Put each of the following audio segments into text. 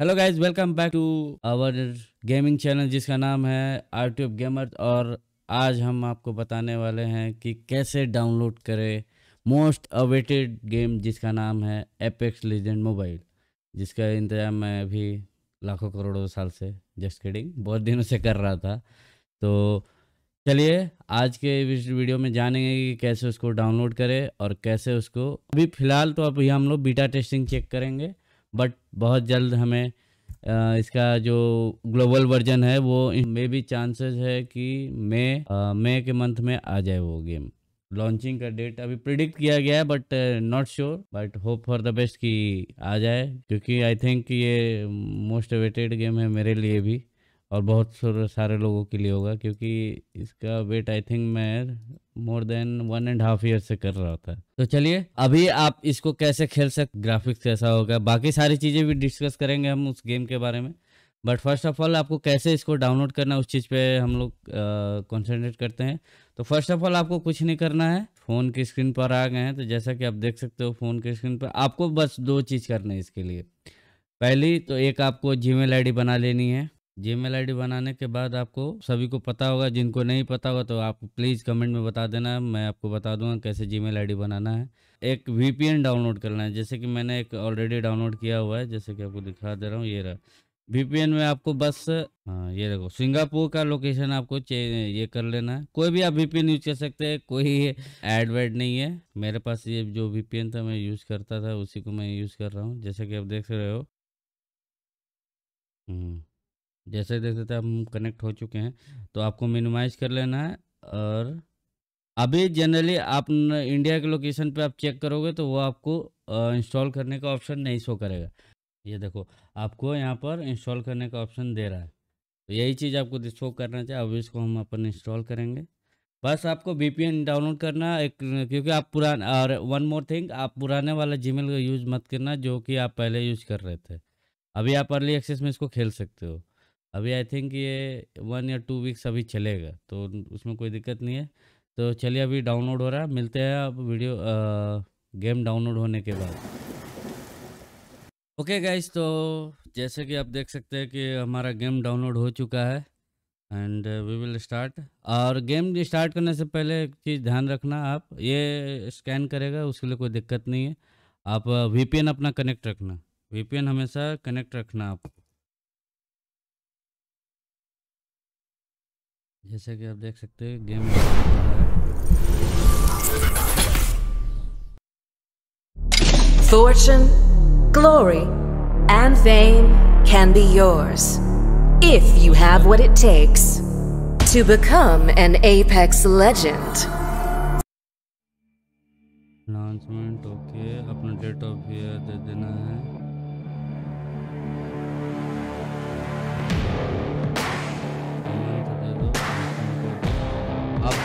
Hello guys welcome back to our gaming channel जिसका नाम है आर ट्यूब गेमर और आज हम आपको बताने वाले हैं कि कैसे डाउनलोड करें मोस्ट अवेटेड गेम जिसका नाम है एपेक्स लीजेंड मोबाइल जिसका इंतजाम मैं अभी लाखों करोड़ों साल से जस्ट किडिंग बहुत दिनों से कर रहा था तो चलिए आज के इस वीडियो में जानेंगे कि कैसे उसको डाउनलोड करें और कैसे उसको अभी फ़िलहाल तो अभी हम लोग बीटा टेस्टिंग चेक करेंगे बट बहुत जल्द हमें इसका जो ग्लोबल वर्जन है वो मे भी चांसेस है कि मे मे के मंथ में आ जाए वो गेम लॉन्चिंग का डेट अभी प्रिडिक्ट किया गया है but not sure but hope for the best कि आ जाए क्योंकि आई थिंक ये मोस्ट अवेटेड गेम है मेरे लिए भी और बहुत सारे लोगों के लिए होगा क्योंकि इसका वेट आई थिंक मैं more than one and half year से कर रहा था तो चलिए अभी आप इसको कैसे खेल सकते ग्राफिक्स कैसा होगा बाकी सारी चीज़ें भी डिस्कस करेंगे हम उस गेम के बारे में बट फर्स्ट ऑफ ऑल आपको कैसे इसको डाउनलोड करना उस चीज़ पे हम लोग कॉन्सेंट्रेट करते हैं तो फर्स्ट ऑफ ऑल आपको कुछ नहीं करना है फ़ोन की स्क्रीन पर आ गए हैं तो जैसा कि आप देख सकते हो फ़ोन की स्क्रीन पर आपको बस दो चीज़ करना है इसके लिए पहली तो एक आपको जी मेल बना लेनी है जीमेल आईडी बनाने के बाद आपको सभी को पता होगा जिनको नहीं पता होगा तो आप प्लीज़ कमेंट में बता देना मैं आपको बता दूंगा कैसे जीमेल आईडी बनाना है एक वीपीएन डाउनलोड करना है जैसे कि मैंने एक ऑलरेडी डाउनलोड किया हुआ है जैसे कि आपको दिखा दे रहा हूँ ये रहा वीपीएन में आपको बस हाँ ये देखो सिंगापुर का लोकेशन आपको ये कर लेना है कोई भी आप वीपीएन यूज कर सकते हैं कोई एड वेड नहीं है मेरे पास ये जो वीपीएन था मैं यूज़ करता था उसी को मैं यूज़ कर रहा हूँ जैसे कि आप देख रहे हो हम्म। जैसे देख सकते हैं हम कनेक्ट हो चुके हैं तो आपको मिनिमाइज कर लेना है और अभी जनरली आप इंडिया के लोकेशन पे आप चेक करोगे तो वो आपको इंस्टॉल करने का ऑप्शन नहीं शो करेगा ये देखो आपको यहाँ पर इंस्टॉल करने का ऑप्शन दे रहा है तो यही चीज़ आपको शो करना चाहिए अभी इसको हम अपन इंस्टॉल करेंगे बस आपको वी डाउनलोड करना एक क्योंकि आप पुराना और वन मोर थिंग आप पुराने वाला जी का यूज़ मत करना जो कि आप पहले यूज़ कर रहे थे अभी आप अर्ली एक्सेस में इसको खेल सकते हो अभी आई थिंक ये वन या टू वीक्स अभी चलेगा तो उसमें कोई दिक्कत नहीं है तो चलिए अभी डाउनलोड हो रहा है मिलते हैं अब वीडियो आ, गेम डाउनलोड होने के बाद ओके गाइज तो जैसे कि आप देख सकते हैं कि हमारा गेम डाउनलोड हो चुका है एंड वी विल स्टार्ट और गेम स्टार्ट करने से पहले एक चीज़ ध्यान रखना आप ये स्कैन करेगा उसके लिए कोई दिक्कत नहीं है आप वीपीएन अपना कनेक्ट रखना वीपीएन हमेशा कनेक्ट रखना आपको जैसे कि आप देख सकते हैं game Fortune, glory, and fame can be yours if you have what it takes to become an Apex legend. Announcement. Okay, अपने डेट ऑफ ईयर दे देना है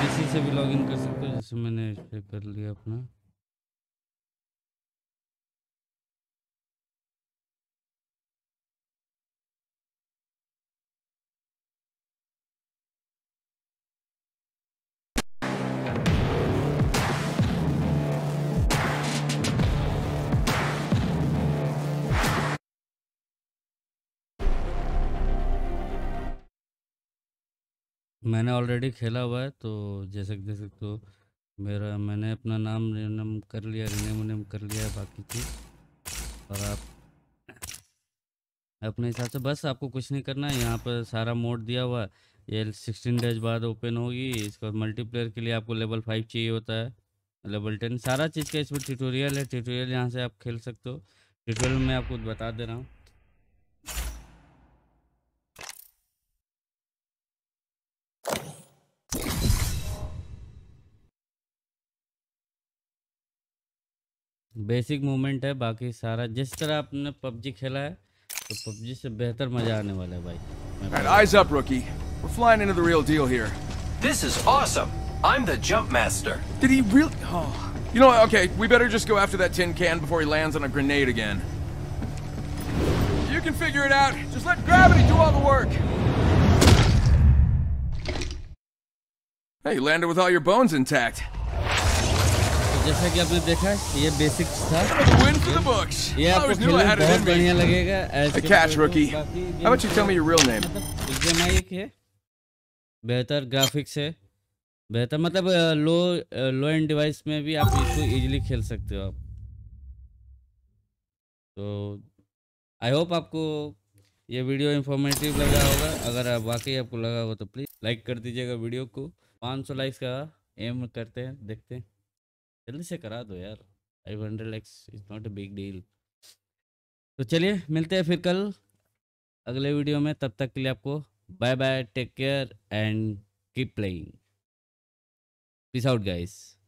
इसी से भी लॉगिन कर सकते हो जैसे मैंने इस पर कर लिया अपना मैंने ऑलरेडी खेला हुआ है तो जैसे कि देख सकते हो मेरा मैंने अपना नाम रिनेम कर लिया रिनेम उनेम कर लिया है बाकी चीज़ और आप अपने हिसाब से बस आपको कुछ नहीं करना है यहाँ पर सारा मोड दिया हुआ है ये सिक्सटीन डेज बाद ओपन होगी इसके बाद मल्टीप्लेयर के लिए आपको लेवल फाइव चाहिए होता है लेवल टेन सारा चीज़ का इसमें ट्यूटोरियल है ट्यूटोरियल यहाँ से आप खेल सकते हो ट्यूटोरियल मैं आपको बता दे रहा हूँ Basic movement है बाकी सारा जिस तरह आपने पबजी खेला है तो पबजी से बेहतर मजा आने वाला है भाई eyes up rookie we're flying into the real deal here this is awesome i'm the jump master did he really oh you know okay we better just go after that tin can before he lands on a grenade again you can figure it out just let gravity do all the work hey you landed with all your bones intact जैसा कि आपने देखा ये basic था ये आपको खेलने बहुत बढ़िया लगेगा ऐसे catch Rocky how about you tell me your real name एकदम एक है बेहतर ग्राफिक्स है बेहतर मतलब लो लो एंड डिवाइस में भी आप इसको इजीली खेल सकते हो आप तो आई होप आपको ये वीडियो इंफॉर्मेटिव लगा होगा अगर वाकई आपको लगा होगा तो प्लीज़ लाइक कर दीजिएगा वीडियो को 500 लाइक्स का एम करते हैं देखते हैं जल्दी से करा दो यार five hundred lakhs is not a big deal तो चलिए मिलते हैं फिर कल अगले वीडियो में तब तक के लिए आपको bye bye take care and keep playing peace out guys